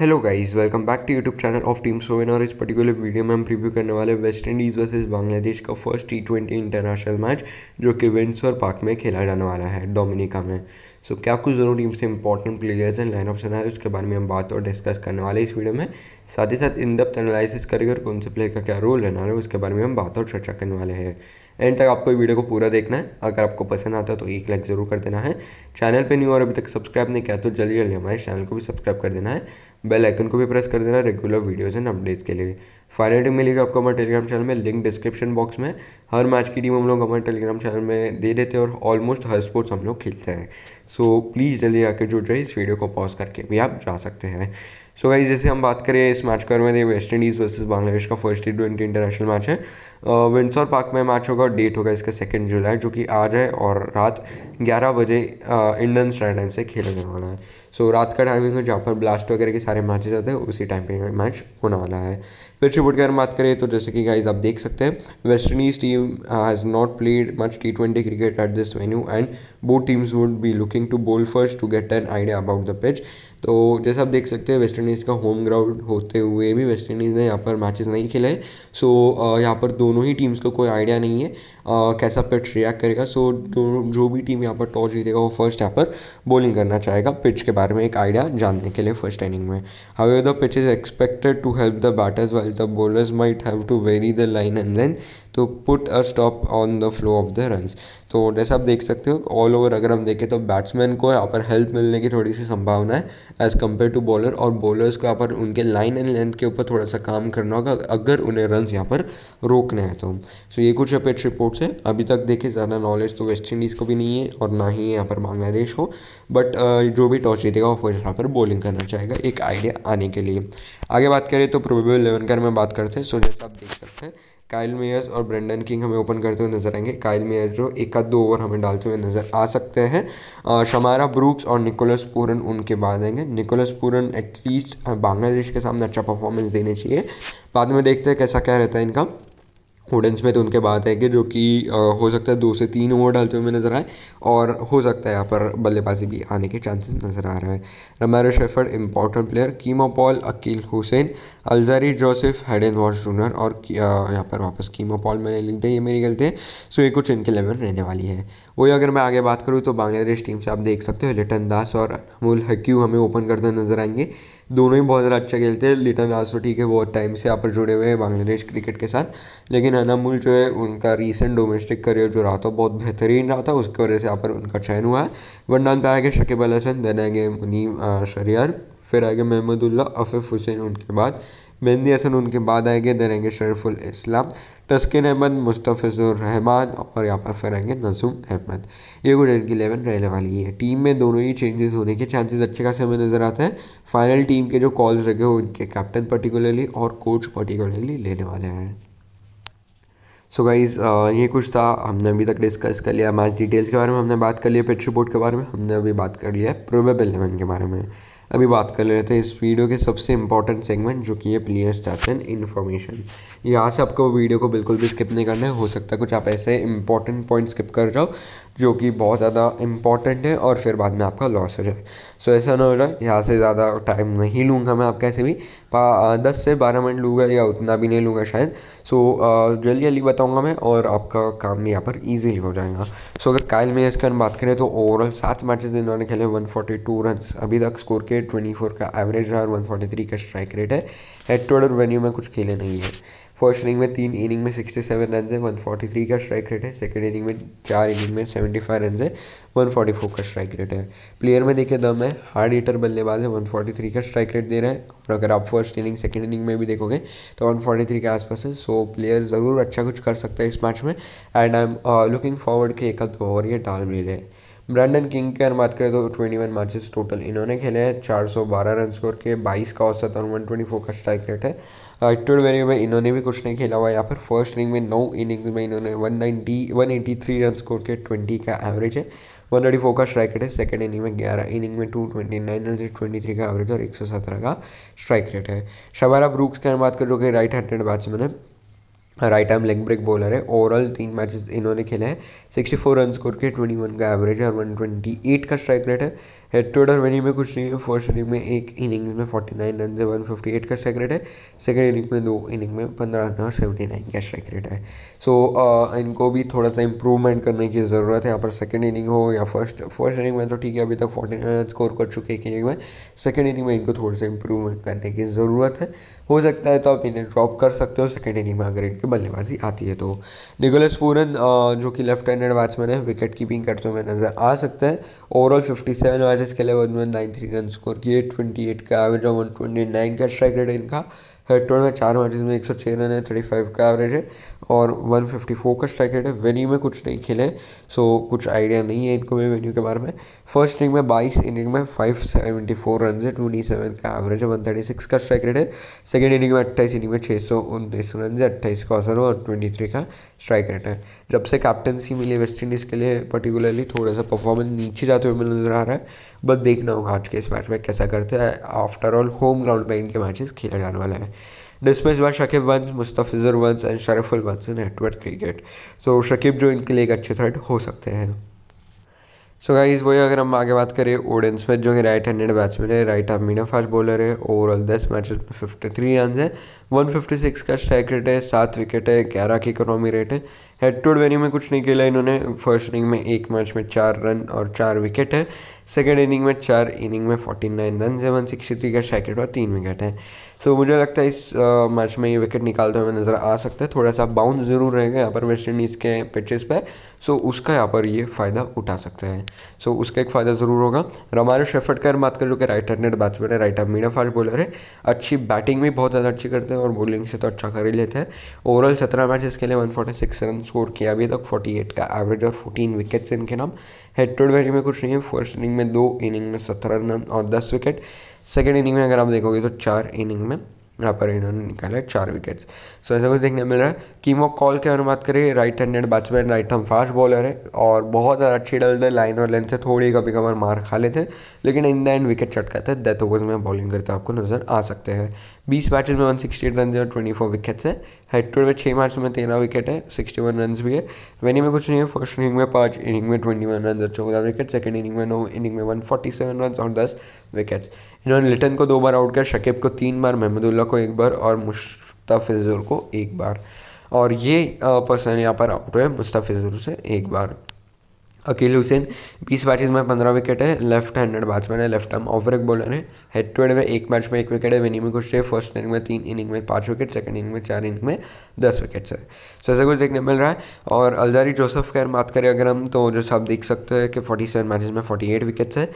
hello guys welcome back to YouTube channel of team so in और इस particular video में हम review करने वाले वेस्ट इंडीज़ वर्सेस बांग्लादेश का first T twenty international match जो कि और पार्क में खेला जाने वाला है डोमिनिका में सो so, क्या कुछ दोनों टीम से important players and of lineup है उसके बारे में हम बात और डिस्कस करने वाले इस वीडियो में साथ ही साथ इन डेप्थ एनालिसिस करके और कौन से प्लेयर का क्या रोल रहना है उसके बारे में हम बात और चर्चा करने वाले हैं एंड तक आपको वीडियो को पूरा देखना है अगर आपको पसंद आता है तो एक लाइक ज़रूर कर देना है चैनल पे न्यू और अभी तक सब्सक्राइब नहीं किया तो जल्दी जल्दी हमारे चैनल को भी सब्सक्राइब कर देना है बेल आइकन को भी प्रेस कर देना है रेगुलर वीडियोज़ एंड अपडेट्स के लिए फाइनल मिलेगी आपको हमारे टेलीग्राम चैनल में लिंक डिस्क्रिप्शन बॉक्स में हर मैच की टीम हम लोग हमारे टेलीग्राम चैनल में दे देते हैं और ऑलमोस्ट हर स्पोर्ट्स हम लोग खेलते हैं सो प्लीज़ जल्दी आकर जुड़ रहे इस वीडियो को पॉज करके भी आप जा सकते हैं सो गाइज जैसे हम बात करें इस मैच कर uh, में वेस्ट इंडीज़ वर्सेज बांग्लादेश का first T twenty international match है विंसर पार्क में मैच होगा और डेट होगा इसका सेकेंड जुलाई जो कि आज है और रात ग्यारह बजे इंडियन स्टैंड टाइम से खेला जाने वाला है सो so, रात का टाइमिंग है जहाँ पर ब्लास्ट वगैरह के सारे मैचेज आते हैं उसी टाइम पर मैच होने वाला है फिर रिपोर्ट की अगर बात करें तो जैसे कि गाइज आप देख सकते हैं West Indies team has not played much T twenty cricket at this venue and both teams would be looking to bowl first to get an idea about the pitch तो जैसे आप देख सकते हैं वेस्ट इंडीज़ का home ground होते हुए भी वेस्ट इंडीज़ ने यहाँ पर मैचेस नहीं खेले सो uh, यहाँ पर दोनों ही टीम्स को कोई आइडिया नहीं है uh, कैसा पिच रिएक्ट करेगा सो दोनों जो भी टीम यहाँ पर टॉस जीतेगा वो फर्स्ट यहाँ पर बॉलिंग करना चाहेगा पिच के बारे में एक आइडिया जानने के लिए फर्स्ट इनिंग में how the pitch is expected to help the batters well the bowlers might have to vary the line and then to put a stop on the flow of the run तो जैसा आप देख सकते हो all over अगर हम देखें तो बैट्समैन को यहाँ पर हेल्प मिलने की थोड़ी सी संभावना है एज़ कम्पेयर टू बॉलर और बॉलर्स को यहाँ पर उनके लाइन एंड लेंथ के ऊपर थोड़ा सा काम करना होगा अगर उन्हें रन्स यहाँ पर रोकने हैं तो सो ये कुछ अपेट रिपोर्ट्स है अभी तक देखें ज़्यादा नॉलेज तो वेस्ट इंडीज़ को भी नहीं है और ना ही यहाँ पर बांग्लादेश को बट uh, जो भी टॉस जीतेगा वो फर्स्ट यहाँ पर बॉलिंग करना चाहेगा एक आइडिया आने के लिए आगे बात करें तो प्रोबेबल इलेवन का मैं बात करते हैं सो जैसा आप देख सकते हैं काइल मेयर्स और ब्रेंडन किंग हमें ओपन करते हुए नजर आएंगे काइल मेयर जो एक का दो ओवर हमें डालते हुए नजर आ सकते हैं शमारा ब्रूक्स और निकोलस पूरन उनके बाद आएंगे निकोलस पूरन एटलीस्ट बांग्लादेश के सामने अच्छा परफॉर्मेंस देने चाहिए बाद में देखते हैं कैसा क्या रहता है इनका ओडन स्मिथ तो उनके बाद है कि जो कि हो सकता है दो से तीन ओवर डालते हुए नज़र आए और हो सकता है यहाँ पर बल्लेबाजी भी आने के चांसेस नज़र आ रहे हैं Romario Shepherd important player Keemo Paul Akeal Hosein Alzarri Joseph and Walsh Junior और यहाँ पर वापस कीमा पॉल मैंने लिख दिया ये मेरी गलती है सो ये कुछ इनके लेवल रहने वाली है वही अगर मैं आगे बात करूँ तो बांग्लादेश टीम से आप देख सकते हो लिटन दास और अमूल हक्यू हमें ओपन करते नजर आएंगे दोनों ही बहुत ज़्यादा अच्छा खेलते हैं लिटन दास तो ठीक है बहुत टाइम से यहाँ पर जुड़े हुए हैं बांग्लादेश क्रिकेट के साथ लेकिन अनामुल जो है उनका रीसेंट डोमेस्टिक करियर जो रहा था बहुत बेहतरीन रहा था उसकी वजह से यहाँ पर उनका चयन हुआ है वन डाउन पर आएगा शकीब अल हसन देन आएंगे मुनीम शरियार फिर आएगा महमदुल्ला आफिफ हुसैन उनके बाद मेहंदी हसन उनके बाद आएंगे देन आएंगे शरीफुल इस्लाम तस्किन अहमद मुस्तफ़ुर रहमान और यहाँ पर फिर आएंगे नजूम अहमद ये कुछ इनकी इलेवन रहने वाली है टीम में दोनों ही चेंजेस होने के चांसेस अच्छे खासे हमें नज़र आते हैं फाइनल टीम के जो कॉल्स रखे हो उनके कैप्टन पर्टिकुलरली और कोच पर्टिकुलरली लेने वाले हैं सो so गाइज़ ये कुछ था हमने अभी तक डिस्कस कर लिया मैच डिटेल्स के बारे में हमने बात कर लिया पिच रिपोर्ट के बारे में हमने अभी बात कर लिया है प्रोबेबल इलेवन के बारे में अभी बात कर लेते हैं इस वीडियो के सबसे इंपॉर्टेंट सेगमेंट जो कि है प्लेयर स्टार्ट एंड इन्फॉर्मेशन यहाँ से आपको वीडियो को बिल्कुल भी स्किप नहीं करना है हो सकता है कुछ आप ऐसे इंपॉर्टेंट पॉइंट स्किप कर जाओ जो कि बहुत ज़्यादा इंपॉर्टेंट है और फिर बाद में आपका लॉस हो जाए सो ऐसा ना हो जाए यहाँ से ज़्यादा टाइम नहीं लूँगा मैं आप कैसे भी दस से बारह मिनट लूँगा या उतना भी नहीं लूँगा शायद सो जल्दी जल्दी बताऊँगा मैं और आपका काम यहाँ पर ईजिली हो जाएगा सो अगर कायल में इसके बात करें तो ओवरऑल सात मैचेस इन्होंने खेले टू रन अभी तक स्कोर के फोर का एवरेज रहा और थ्री का स्ट्राइक रेट है हेड टू वेन्यू में कुछ खेले नहीं है फर्स्ट इनिंग में तीन इनिंग में सिक्सटी सेवन रन है वन फोर्टी थ्री का स्ट्राइक रेट है सेकेंड इनिंग में चार इनिंग में सेवेंटी फाइव रन है वन फोर्टी फोर का स्ट्राइक रेट है प्लेयर में देखिए दम है हार्ड हीटर बल्लेबाज है वन फोर्टी थ्री का स्ट्राइक रेट दे रहा है और अगर आप फर्स्ट इनिंग सेकेंड इनिंग में भी देखोगे तो वन फोर्टी थ्री के आसपास है सो प्लेयर ज़रूर अच्छा कुछ कर सकता है इस मैच में and I am looking forward के एक आध ओवर ये डाल मिले ब्रैंडन किंग की अगर बात करें तो ट्वेंटी वन मैचेस टोटल इन्होंने खेले हैं चार सौ बारह रन स्कोर के बाईस का औसत और वन ट्वेंटी फोर का स्ट्राइक रेट है एक्टिव इनिंग में इन्होंने भी कुछ नहीं खेला हुआ यहाँ पर फर्स्ट इनिंग में नौ इनिंग्स में इन्होंने one ninety one eighty three run score के ट्वेंटी का एवरेज है वन थर्टी फोर का स्ट्राइक रेट है सेकंड इनिंग में ग्यारह इनिंग में two twenty nine hundred twenty three का एवरेज और एक सौ सत्रह का स्ट्राइक रेट है शबारा ब्रूक्स की बात करें जो कि राइट हैंडेड बैट्समैन है right arm leg break bowler है ओवरऑल तीन मैचेस इन्होंने खेले हैं 64 रन स्कोर के 21 का एवरेज है और 128 का स्ट्राइक रेट है हेड टू हेड और में कुछ नहीं है फर्स्ट इनिंग में एक इनिंग में फोर्टी नाइन रन से वन फिफ्टी एट का स्ट्राइक रेट है सेकेंड इनिंग में दो इनिंग में पंद्रह रन और सेवेंटी नाइन का स्ट्राइक रेट है सो so, uh, इनको भी थोड़ा सा इंप्रूवमेंट करने की ज़रूरत है यहाँ पर सेकेंड इनिंग हो या फर्स्ट फर्स्ट इनिंग में तो ठीक है अभी तक फोर्टी नाइन रन स्कोर कर चुके एक इनिंग में सेकेंड इनिंग में इनको थोड़ा सा इंप्रूवमेंट करने की ज़रूरत है हो सकता है तो आप इन्हें ड्रॉप कर सकते हो सेकेंड इनिंग में अगर इनकी बल्लेबाजी आती है तो निकोलस पूरन uh, जो कि लेफ्ट हैंडेड बैट्समैन है विकेट कीपिंग करते हुए नज़र आ सकते हैं ओवरऑल फिफ्टी सेवन मैचेस खेले वन में नाइन थ्री रन स्कोर किए ट्वेंटी एट का एवरेज वन ट्वेंटी नाइन का स्ट्राइक रेट इनका हेड में चार मैचेस में एक सौ छः रन है थर्टी फाइव का एवरेज है और वन फिफ्टी फोर का स्ट्राइक रेट है वेन्यू में कुछ नहीं खेले सो कुछ आइडिया नहीं है इनको भी वेन्यू के बारे में फर्स्ट इनिंग में बाईस इनिंग में फाइव सेवेंटी फोर रन है टू सेवन का एवरेज है वन थर्टी सिक्स का स्ट्राइक रेट है सेकेंड इनिंग में अट्ठाईस इनिंग में छः सौ उनतीस रन है अट्ठाईस का असर और ट्वेंटी थ्री का स्ट्राइक रेट है जब से कैप्टनसी मिली वेस्ट इंडीज़ के लिए पर्टिकुलरली थोड़ा सा परफॉर्मेंस नीचे जाते हुए नजर आ रहा है बस देखना होगा आज के इस मैच में कैसा करते हैं आफ्टर ऑल होम ग्राउंड पर इनके मैचेस खेला जाने वाला है dismiss by Shakib once Mustafizur once and Shariful once in एटवर्ड क्रिकेट सो शकीब जो इनके लिए एक अच्छे थर्ड हो सकते हैं सो so गाइस वही अगर हम आगे बात करें ओडन स्मिथ जो कि राइट हैंडेड बैट्समैन है राइट हाफ मीना फास्ट बॉलर है ओवरऑल दस मैच में फिफ्टी थ्री रन है वन फिफ्टी सिक्स का स्ट्राइक रेट है सात विकेट है ग्यारह की इकोनॉमी रेट है हेड टू वेन्यू में कुछ नहीं खेला इन्होंने फर्स्ट इनिंग में एक मैच में चार रन और चार विकेट है सेकेंड इनिंग में चार इनिंग में फोर्टी नाइन रन है वन सिक्सटी थ्री का शैकेट और तीन विकेट हैं सो so, मुझे लगता है इस मैच में ये विकेट निकालते हुए नज़र आ सकता है थोड़ा सा बाउंस ज़रूर रहेगा यहाँ पर वेस्ट इंडीज़ के पिचेस पर सो so, उसका यहाँ पर ये फ़ायदा उठा सकते हैं सो so, उसका एक फ़ायदा ज़रूर होगा रमारो शेफटकर बात करें जो कि राइट हैंडेड बैट्समैन है right hand medium fast bowler है अच्छी बैटिंग भी बहुत ज़्यादा अच्छी करते हैं और बॉलिंग से तो अच्छा कर ही लेते हैं ओवरऑल सत्रह मैच इसके लिए one forty six run score किया अभी तक 48 का एवरेज और 14 विकेट्स इनके नाम हेड टू वैल्यू में कुछ नहीं है फर्स्ट इनिंग में दो इनिंग में सत्रह रन और दस विकेट सेकेंड इनिंग में अगर आप देखोगे तो चार इनिंग में यहाँ पर इन्होंने निकाला है चार विकेट्स सो ऐसा कुछ देखने मिल रहा है कीमो कॉल के अगर करें राइट हैंडेड बैट्समैन राइट हम फास्ट बॉलर है और बहुत ज़्यादा अच्छी डलते लाइन और लेंथ से थोड़ी कभी कभार मार खा लेते हैं लेकिन इन द एंड विकेट चटका था डेथ ओवर्स में बॉलिंग करते आपको नजर आ सकते हैं बीस मैचेज में वन सिक्सटी रन और ट्वेंटी फोर विकेट्स हैं हेड टू में छः मार्च में तेरह विकेट है सिक्सटी वन रन भी है वेनी में कुछ नहीं है फर्स्ट इनिंग में पाँच इनिंग में ट्वेंटी वन रन और चौदह विकेट सेकेंड इनिंग में नौ इनिंग में वन फोर्टी सेवन रन और दस विकेट्स इन्होंने लिटन को दो बार आउट किया शकीब को तीन बार महमदुल्ला को एक बार और मुस्तफ़िजुर को एक बार और ये पर्सन यहाँ पर आउट हुए मुस्तफ़िजुर से एक बार अकील हुसैन बीस मैचेज में पंद्रह विकेट है लेफ्ट हैंडेड बैट्समैन है left arm off break bowler है हेड टू हेड में एक मैच में एक विकेट है विनी में कुछ है फर्स्ट इनिंग में तीन इनिंग में पाँच विकेट सेकंड इनिंग में चार इनिंग में दस विकेट्स है सो ऐसा कुछ देखने मिल रहा है और अलजारी जोसफ की बात करें अगर हम तो जो आप देख सकते हैं कि फोर्टी सेवन मैचेज में फोर्टी एट विकेट्स है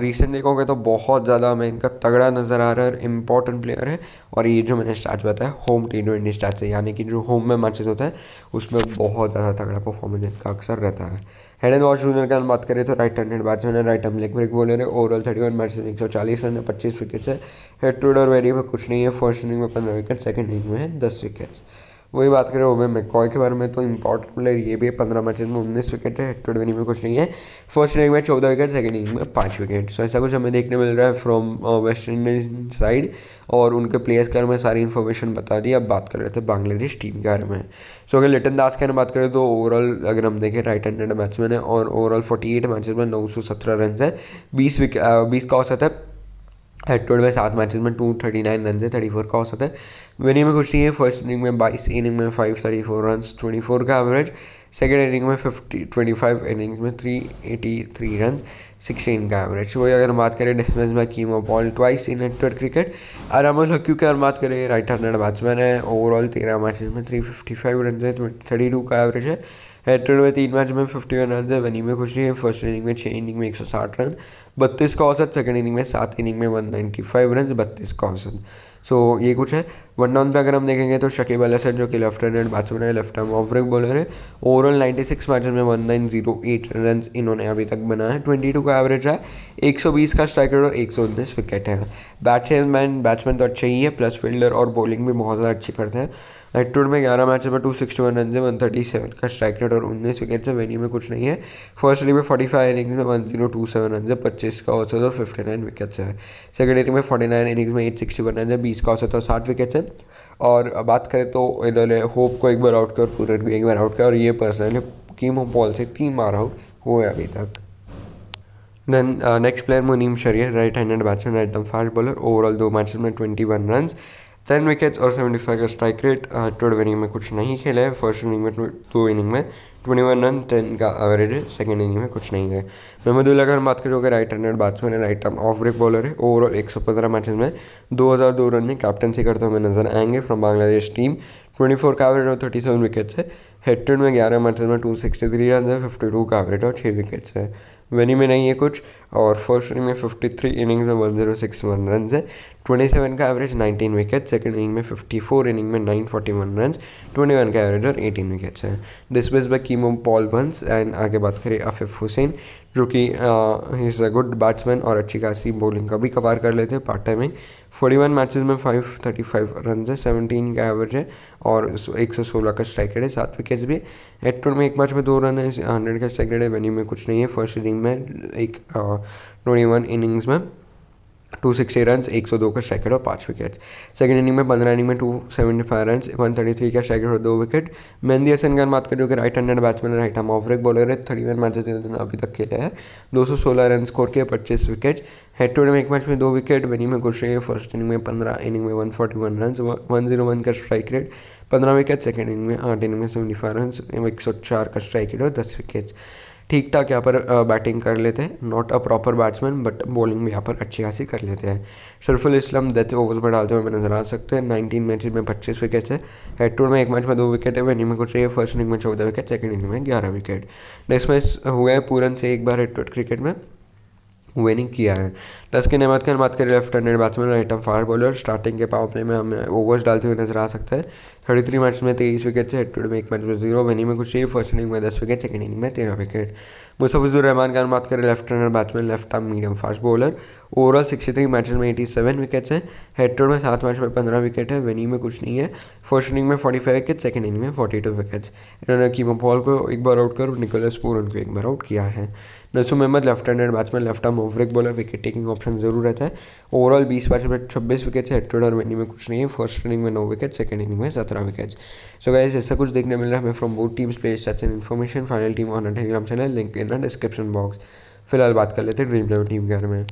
रिसेंट देखोगे तो बहुत ज़्यादा हमें इनका तगड़ा नज़र आ रहा है इंपॉर्टेंट प्लेयर है और ये जो मैंने स्टार्ट बताया होम टी ट्वेंटी स्टार्ट से यानी कि जो होम में मैचेज होता है उसमें बहुत ज़्यादा तगड़ा परफॉर्मेंस इनका अक्सर रहता है हेड एंड वॉश जूनियर की हम बात करें तो राइट हैंडेड बैट्समैन है राइट हम लेग ब्रेक बोलर है ओवरऑल थर्टी वन मैच एक सौ चालीस रन है पच्चीस विकेट्स है हेड टू डर वेरी में कुछ नहीं है फर्स्ट इनिंग में पंद्रह विकेट सेकेंड इनिंग में है दस विकेट्स वही बात करें ओमे मैकॉय के बारे में तो इंपॉर्टेंट प्लेयर ये भी है पंद्रह मैच में उन्नीस विकेट है ट्वेंटी इनिंग में कुछ नहीं है फर्स्ट इनिंग में चौदह विकेट सेकेंड इनिंग में पाँच विकेट सो ऐसा कुछ हमें देखने मिल रहा है फ्रॉम वेस्ट इंडीज साइड और उनके प्लेयर्स के बारे में सारी इन्फॉर्मेशन बता दी अब बात कर रहे थे बांग्लादेश टीम के बारे में सो अगर लिटन दास के बात करें तो ओवरऑल अगर हम देखें राइट हैंडेड बैट्समैन है और ओवरऑल फोर्टी एट मैचेज में नौ सौ सत्रह रन है बीस विकेट uh, बीस का औसत है हेड टू हेड में सात मैचेस में टू थर्टी नाइन रन है थर्टी फोर का औसत है विनिंग में कुछ नहीं है फर्स्ट इनिंग में बाईस इनिंग में five thirty four run twenty four का एवरेज सेकेंड इनिंग में फिफ्टी ट्वेंटी फाइव इनिंग्स में three eighty three run sixteen का एवरेज वही अगर हम बात करें डिस्मिस में Keemo Paul twice in hundred cricket आराम हक्यू की अगर बात करें राइट हंड्रेड बैट्समैन है ओवरऑल तेरह मैच में थ्री फिफ्टी फाइव रन है थर्टी टू का एवरेज है हेट्रेड में तीन मैच में फिफ्टी वन रन है वनिंग में खुशी है फर्स्ट इनिंग में छः इनिंग में एक सौ साठ रन बत्तीस का औसत सेकेंड इनिंग में सात इनिंग में वन नाइन्टी फाइव रन बत्तीस का औसत सो so, ये कुछ है वन डाउन पे अगर हम देखेंगे तो शकीब अल हसन जो कि लेफ्ट हैंडेड बैट्समैन है left arm off break bowler है ओवरऑल 96 मैचेस में one nine zero eight run इन्होंने अभी तक बनाया है 22 का एवरेज है 120 का स्ट्राइक रेट और एक विकेट है बैट्समैन बैट्समैन तो अच्छे ही है प्लस फील्डर और बॉलिंग भी बहुत ज़्यादा अच्छी करते हैं एटूड में ग्यारह मैच में टू सिक्सटी वन रन है वन थर्टी सेवन का स्ट्राइक रेट और उन्नीस विकेट से वेन्यू में कुछ नहीं है फर्स्ट इनिंग में फोर्टी फाइव इनिंग्स में one zero two seven run है पच्चीस का औसत और फिफ्टी नाइन विकेट से है सेकेंड इनिंग में फोर्टी नाइन इनिंग्स में एट सिक्सटी वन रन है बीस का औसत और साठ विकेट्स हैं और बात करें तो इन्होंने होप को एक बार आउट किया और पूरन को एक बार आउट किया और ये पर्सनली कीमो पॉल से तीन मार आउट हुए अभी तक then next player Munim Shahriar right handed batsman right एकदम फास्ट बॉलर ओवरऑल दो मैच में twenty one run ten wickets और सेवेंटी फाइव का स्ट्राइक रेट टोड इनिंग में कुछ नहीं खेले फर्स्ट इनिंग में दो इनिंग में ट्वेंटी वन रन टेन का एवरेज है सेकेंड इनिंग में कुछ नहीं है महमदुल्ला अगर हम बात करें अगर राइट हैंडेड बैट्समैन है राइट ऑफ ब्रेक बॉलर है ओवरऑल एक सौ पंद्रह मैचेज में दो हज़ार दो रन में कैप्टनसी करते हुए नजर आएंगे from Bangladesh team twenty four का एवरेज और थर्टी सेवन विकेट्स है हेट्रेड में ग्यारह मैचेज में टू सिक्सटी थ्री रन है फिफ्टी टू का एवरेज और छः विकेट्स है वेनी में नहीं है कुछ और फर्स्ट इनिंग में फिफ्टी थ्री इनिंग्स में one zero six one run है 27 का एवरेज 19 विकेट सेकेंड इनिंग में 54 इनिंग में 941 रन 21 का एवरेज और 18 विकेट्स हैं dismiss by Keemo Paul once and आगे बात करें आफिफ हुसैन जो कि इज़ अ गुड बैट्समैन और अच्छी खासी बॉलिंग का भी कबार कर लेते हैं part timing forty one matches में फाइव थर्टी फाइव रन है सेवनटीन का एवरेज है और एक सौ सोलह का स्ट्राइक रेट है सात विकेट्स भी एटवर्ड में एक मैच में दो रन है हंड्रेड का स्ट्राइक रेट है वेन्यू में कुछ नहीं है फर्स्ट इनिंग में एक ट्वेंटी वन इनिंग्स में टू सिक्सटी रन एक सौ दो का स्ट्राइकेट और पाँच विकेट्स सेकंड इनिंग में पंद्रह इनिंग में two seventy five run one thirty three का स्ट्राइकेट और दो विकेट मेहंदी हसन की बात करें जो तो कि राइट हंड्रेड बैट्समैन राइट हम ऑफ्रेक बॉलर है थर्टी वन मैचेस अभी तक खेले हैं दो सौ सोलह रन स्कोर किए पच्चीस विकेट हेड टू में एक मैच में दो विकेट बनी में घुस रहे फर्स्ट इनिंग में पंद्रह इनिंग में one forty one run one zero one का स्ट्राइक रेट पंद्रह विकेट सेकेंड इनिंग में आठ इनिंग में सेवेंटी फाइव रन एक सौ चार का स्ट्राइक रेट और दस विकेट्स ठीक ठाक यहाँ पर बैटिंग कर लेते हैं not a proper batsman but bowling भी यहाँ पर अच्छी खासी कर लेते हैं शरफुल इस्लाम दैत ओवर्स में डालते हुए हमें नजर आ सकते हैं नाइनटीन मैच में पच्चीस विकेट्स है हेड टूर में एक मैच में दो विकेट है इनिंग में कुछ रही फर्स्ट इनिंग में चौदह विकेट सेकेंड इनिंग में ग्यारह विकेट नेक्स्ट मैच हुआ है पूरन से एक बार हेड क्रिकेट में विनिंग किया है टस्किन अहमद खान बात करें left handed batsman right arm फायर बॉलर स्टार्टिंग के पावर प्ले में हमें ओवर्स डालते हुए नजर आ सकते हैं थर्टी थ्री मैच में तेईस विकेट है हेड में एक मैच में जीरो वनी में कुछ नहीं फर्स्ट इनिंग में दस विकेट सेकंड इनिंग में तेरह विकेट मुसफिजुर रहमान खान बात करें लेफ्ट रनर batsman left arm medium fast bowler overall sixty three match में एटी सेवन विकेट्स हैं हेड में सात मैच में पंद्रह विकेट है वेनी में कुछ नहीं है फर्स्ट इनिंग में forty five wicket second inning में फोर्टी टू विकेट्स इन्होंने कीमो पॉल को एक बार आउट कर निकोलस पूरन को एक बार आउट किया है Nasum Ahmed left handed batsman left arm over एक बॉलर विकेट टेकिंग ऑप्शन जरूर रहता है ओवरऑल बीस मैच में छब्बीस विकेट्स है हेड और वेनी में कुछ नहीं है फर्स्ट इनिंग में नौ विकेट सेकंड इनिंग में सत्रह बारह विकेट्स सो गाइज ऐसा कुछ देखने मिल रहा है हमें फ्रॉम बोथ टीम्स प्लेस such an information final team on Telegram channel link in description box फिलहाल बात कर लेते हैं ड्रीम इलेवन टीम के बारे में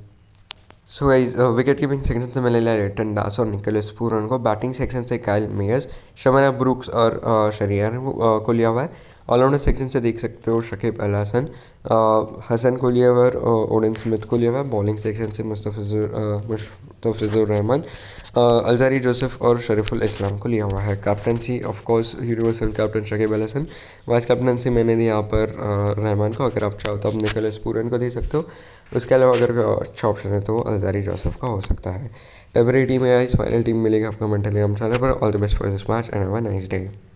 so guys wicket keeping section से मिले रिटन दास और निकोलस पूरन को बैटिंग सेक्शन से कैल मेयर्स शमरा ब्रुक्स और शरियर uh, uh, को लिया हुआ है ऑलराउंडर सेक्शन से देख सकते हो Shakib Al Hasan Hasan uh, uh, uh, को लिया हुआ है ओडन स्मिथ को लिया हुआ है बॉलिंग सेक्शन से रहमान अलजारी जोसेफ और शरीफुल इस्लाम को लिया हुआ है captaincy of course universal captain Shakib Al Hasan vice captaincy मैंने दी यहाँ पर रहमान को अगर आप चाहो तो आप निकल पूरन को दे सकते हो उसके अलावा अगर अच्छा ऑप्शन है तो वो अलजारी जोसेफ का हो सकता है एवरी टीम या इस फाइनल टीम मिलेगी आपका मेंटली हम चाहे पर all the best for this match and have a nice day